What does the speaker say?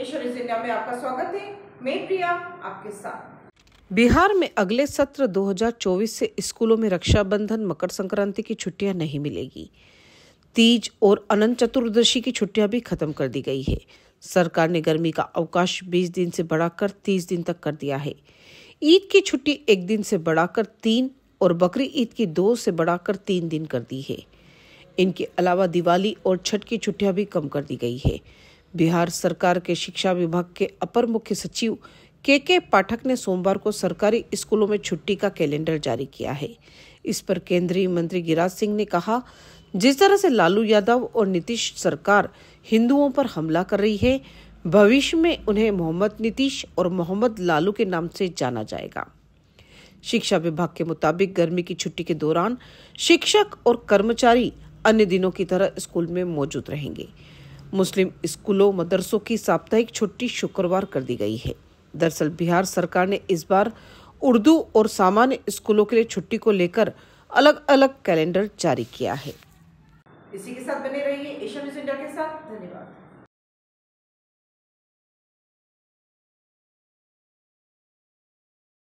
ईश्वरी में आपका स्वागत है मैं प्रिया आपके साथ बिहार में अगले सत्र 2024 से स्कूलों में रक्षाबंधन मकर संक्रांति की छुट्टियां नहीं मिलेगी तीज और अनंत चतुर्दशी की छुट्टियां भी खत्म कर दी गई है सरकार ने गर्मी का अवकाश 20 दिन से बढ़ाकर 30 दिन तक कर दिया है ईद की छुट्टी एक दिन से बढ़ाकर तीन और बकरी ईद की दो से बढ़ाकर तीन दिन कर दी है इनके अलावा दिवाली और छठ की छुट्टियां भी कम कर दी गई है बिहार सरकार के शिक्षा विभाग के अपर मुख्य सचिव के के पाठक ने सोमवार को सरकारी स्कूलों में छुट्टी का कैलेंडर जारी किया है इस पर केंद्रीय मंत्री गिरिराज सिंह ने कहा जिस तरह से लालू यादव और नीतीश सरकार हिंदुओं पर हमला कर रही है भविष्य में उन्हें मोहम्मद नीतीश और मोहम्मद लालू के नाम से जाना जाएगा शिक्षा विभाग के मुताबिक गर्मी की छुट्टी के दौरान शिक्षक और कर्मचारी अन्य दिनों की तरह स्कूल में मौजूद रहेंगे मुस्लिम स्कूलों मदरसों की साप्ताहिक छुट्टी शुक्रवार कर दी गई है दरअसल बिहार सरकार ने इस बार उर्दू और सामान्य स्कूलों के लिए छुट्टी को लेकर अलग अलग कैलेंडर जारी किया है इसी के साथ बने रहिए एशिया न्यूज इंडिया के साथ धन्यवाद